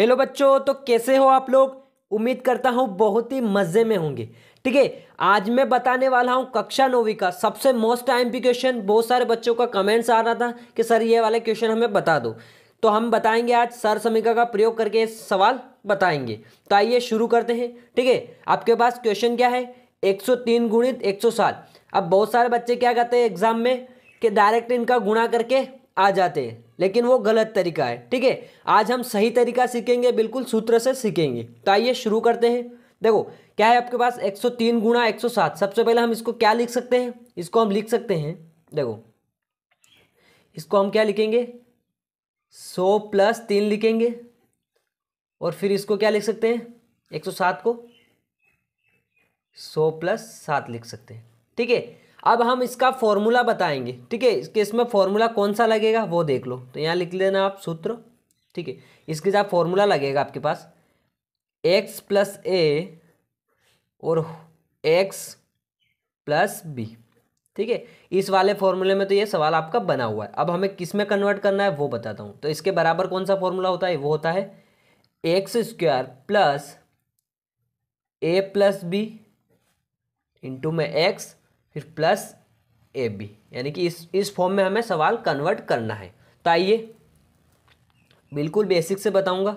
hello बच्चों तो कैसे हो आप लोग उम्मीद करता हूँ बहुत ही मज़े में होंगे ठीक है आज मैं बताने वाला हूँ कक्षा नौवीं का सबसे मोस्ट टाइम पी क्वेश्चन बहुत सारे बच्चों का कमेंट्स आ रहा था कि सर ये वाले क्वेश्चन हमें बता दो तो हम बताएंगे आज सर समीका का प्रयोग करके सवाल बताएंगे तो आइए शुरू करते हैं ठीक है आपके पास क्वेश्चन क्या है एक गुणित अब बहुत सारे बच्चे क्या कहते हैं एग्जाम में कि डायरेक्ट इनका गुणा करके आ जाते हैं लेकिन वो गलत तरीका है ठीक है आज हम सही तरीका सीखेंगे बिल्कुल सूत्र से सीखेंगे तो आइए शुरू करते हैं देखो क्या है आपके पास 103 गुणा 107 सबसे पहले हम इसको क्या लिख सकते हैं इसको हम लिख सकते हैं देखो इसको हम क्या लिखेंगे 100 प्लस तीन लिखेंगे और फिर इसको क्या लिख सकते हैं 107 को 100 प्लस सात लिख सकते हैं ठीक है अब हम इसका फॉर्मूला बताएंगे ठीक है इसके इसमें फॉर्मूला कौन सा लगेगा वो देख लो तो यहाँ लिख लेना आप सूत्र ठीक है इसके साथ फॉर्मूला लगेगा आपके पास एक्स प्लस ए और एक्स प्लस बी ठीक है इस वाले फॉर्मूले में तो ये सवाल आपका बना हुआ है अब हमें किस में कन्वर्ट करना है वो बताता हूँ तो इसके बराबर कौन सा फॉर्मूला होता है वो होता है X square plus A plus B into में एक्स फिर प्लस ए बी यानी कि इस इस फॉर्म में हमें सवाल कन्वर्ट करना है तो आइए बिल्कुल बेसिक से बताऊंगा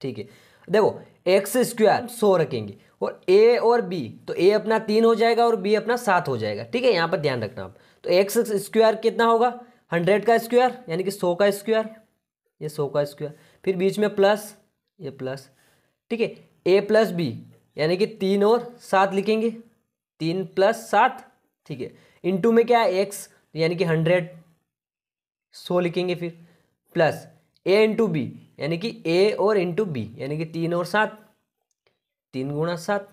ठीक है देखो एक्स स्क्वायर सौ रखेंगे और ए और बी तो ए अपना तीन हो जाएगा और बी अपना सात हो जाएगा ठीक है यहाँ पर ध्यान रखना आप तो एक्स स्क्वायर कितना होगा हंड्रेड का स्क्वायर यानी कि सौ का स्क्वायर ये सौ का स्क्वायर फिर बीच में प्लस ये प्लस ठीक है ए प्लस बी यानी कि तीन और सात लिखेंगे तीन प्लस सात ठीक है इंटू में क्या है एक्स यानी कि हंड्रेड सो लिखेंगे फिर प्लस ए इंटू बी यानी कि ए और इंटू बी यानी कि तीन और सात तीन गुणा सात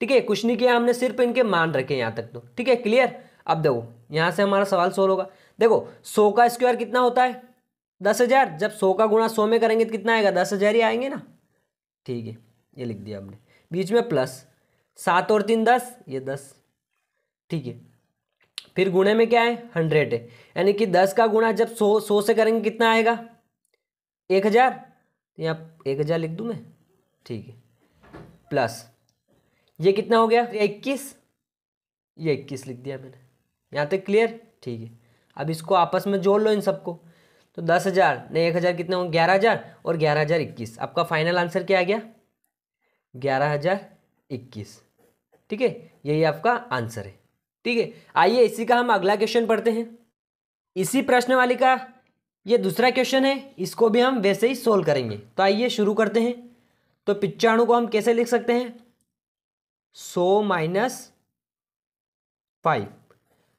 ठीक है कुछ नहीं किया हमने सिर्फ इनके मान रखे यहाँ तक तो ठीक है क्लियर अब देखो यहाँ से हमारा सवाल सोल्व होगा देखो सौ का स्क्वायर कितना होता है दस हज़ार जब सौ का गुणा सौ में करेंगे तो कितना आएगा दस हज़ार ही आएंगे ना ठीक है ये लिख दिया हमने बीच में प्लस सात और तीन दस ये दस ठीक है फिर गुणे में क्या है हंड्रेड है यानी कि दस का गुणा जब सौ सौ से करेंगे कितना आएगा एक हज़ार तो यहाँ एक हज़ार लिख दूँ मैं ठीक है प्लस ये कितना हो गया इक्कीस ये इक्कीस लिख दिया मैंने यहाँ तक क्लियर ठीक है अब इसको आपस में जोड़ लो इन सबको तो दस हज़ार नहीं एक हज़ार कितना हो ग्यारह हज़ार और ग्यारह हज़ार इक्कीस आपका फाइनल आंसर क्या आ गया ग्यारह हज़ार इक्कीस ठीक है यही आपका आंसर है ठीक है आइए इसी का हम अगला क्वेश्चन पढ़ते हैं इसी प्रश्न वाली का ये दूसरा क्वेश्चन है इसको भी हम वैसे ही सोल्व करेंगे तो आइए शुरू करते हैं तो पिचाणु को हम कैसे लिख सकते हैं सो माइनस फाइव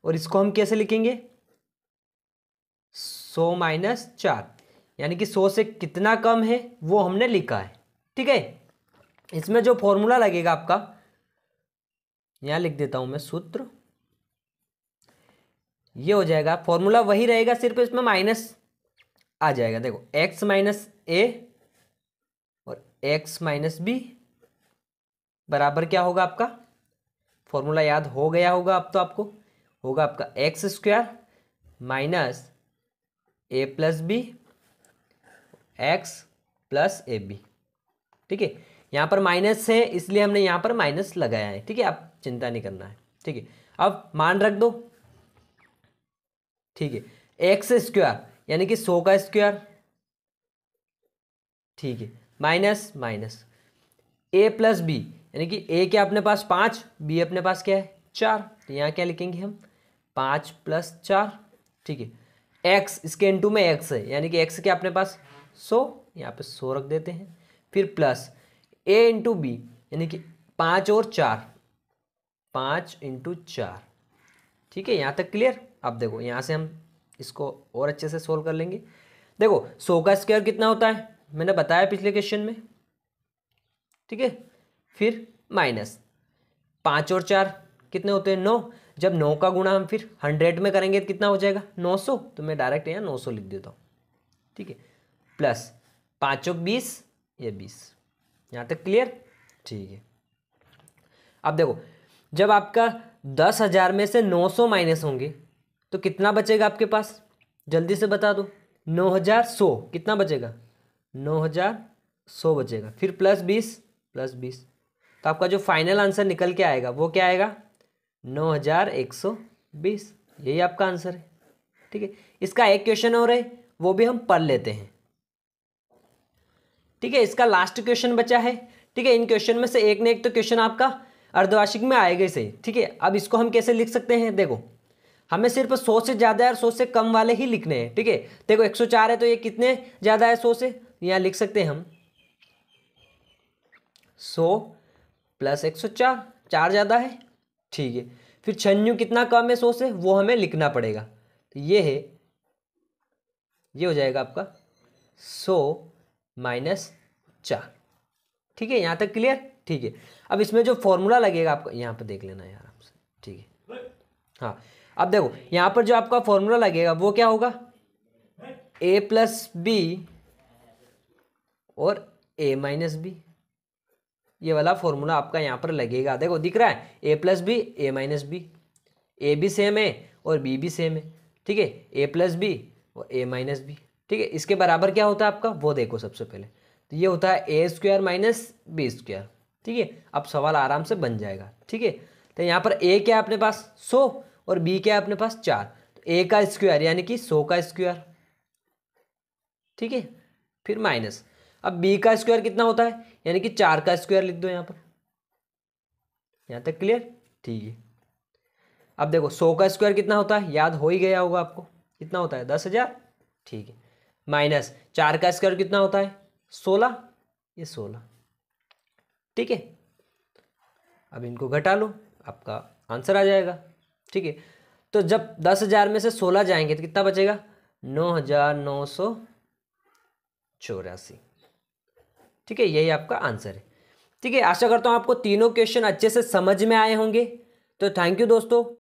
और इसको हम कैसे लिखेंगे सो माइनस चार यानी कि सौ से कितना कम है वो हमने लिखा है ठीक है इसमें जो फॉर्मूला लगेगा आपका यहाँ लिख देता हूँ मैं सूत्र ये हो जाएगा फॉर्मूला वही रहेगा सिर्फ इसमें माइनस आ जाएगा देखो एक्स माइनस ए और एक्स माइनस बी बराबर क्या होगा आपका फॉर्मूला याद हो गया होगा अब तो आपको होगा आपका X square minus A plus B X plus A B ठीक है यहाँ पर माइनस है इसलिए हमने यहाँ पर माइनस लगाया है ठीक है आप चिंता नहीं करना है ठीक है अब मान रख दो ठीक है एक्स स्क्वायर यानी कि सौ का स्क्वायर ठीक है minus minus A plus B यानी कि ए क्या अपने पास पाँच बी अपने पास क्या है चार तो यहाँ क्या लिखेंगे हम पाँच प्लस चार ठीक है एक्स इसके इंटू में एक्स है यानी कि एक्स क्या अपने पास सौ यहाँ पे सौ रख देते हैं फिर प्लस ए इंटू बी यानी कि पाँच और चार पाँच इंटू चार ठीक है यहाँ तक क्लियर अब देखो यहाँ से हम इसको और अच्छे से सोल्व कर लेंगे देखो सौ का स्क्वायर कितना होता है मैंने बताया पिछले क्वेश्चन में ठीक है फिर माइनस पाँच और चार कितने होते हैं नौ जब नौ का गुणा हम फिर हंड्रेड में करेंगे तो कितना हो जाएगा नौ सौ तो मैं डायरेक्ट यहाँ नौ सौ लिख देता हूँ ठीक है प्लस पाँचों बीस या बीस यहाँ तक क्लियर ठीक है अब देखो जब आपका दस हज़ार में से नौ सौ माइनस होंगे तो कितना बचेगा आपके पास जल्दी से बता दो नौ हज़ार सौ कितना बचेगा नौ हज़ार सौ बचेगा फिर प्लस बीस प्लस बीस तो आपका जो फाइनल आंसर निकल के आएगा वो क्या आएगा नौ हज़ार एक सौ बीस यही आपका आंसर है ठीक है इसका एक क्वेश्चन और है वो भी हम पढ़ लेते हैं ठीक है इसका लास्ट क्वेश्चन बचा है ठीक है इन क्वेश्चन में से एक ने एक तो क्वेश्चन आपका अर्धवार्षिक में आएगा से ठीक है अब इसको हम कैसे लिख सकते हैं देखो हमें सिर्फ सौ से ज़्यादा और सौ से कम वाले ही लिखने हैं ठीक है देखो एक सौ चार है तो ये कितने ज़्यादा है सौ से यहाँ लिख सकते हैं हम सो प्लस एक सौ चार चार ज़्यादा है ठीक है फिर छन्यू कितना कम है सौ से वो हमें लिखना पड़ेगा तो ये है ये हो जाएगा आपका सो माइनस चार ठीक है यहाँ तक क्लियर ठीक है अब इसमें जो फॉर्मूला लगेगा आपको यहाँ पर देख लेना है आराम से ठीक है हाँ अब देखो यहाँ पर जो आपका फॉर्मूला लगेगा वो क्या होगा ए प्लस बी और ए माइनस बी ये वाला फॉर्मूला आपका यहाँ पर लगेगा देखो दिख रहा है A plus B A minus B A भी सेम है और बी भी सेम है ठीक है ए प्लस बी और ए माइनस बी ठीक है इसके बराबर क्या होता है आपका वो देखो सबसे पहले तो ये होता है A square minus B square ठीक है अब सवाल आराम से बन जाएगा ठीक है तो यहाँ पर ए क्या है अपने पास सौ और बी क्या है अपने पास चार तो ए का स्क्वायर यानी कि सो का स्क्वायर ठीक है फिर माइनस अब बी का स्क्वायर कितना होता है यानी कि चार का स्क्वायर लिख दो यहाँ पर यहाँ तक क्लियर ठीक है अब देखो सौ का स्क्वायर कितना होता है याद हो ही गया होगा आपको कितना होता है दस हज़ार ठीक है माइनस चार का स्क्वायर कितना होता है सोलह ये सोलह ठीक है अब इनको घटा लो आपका आंसर आ जाएगा ठीक है तो जब दस हज़ार में से सोलह जाएंगे तो कितना बचेगा नौ हज़ार नौ सौ चौरासी ठीक है यही आपका आंसर है ठीक है आशा करता हूँ आपको तीनों क्वेश्चन अच्छे से समझ में आए होंगे तो थैंक यू दोस्तों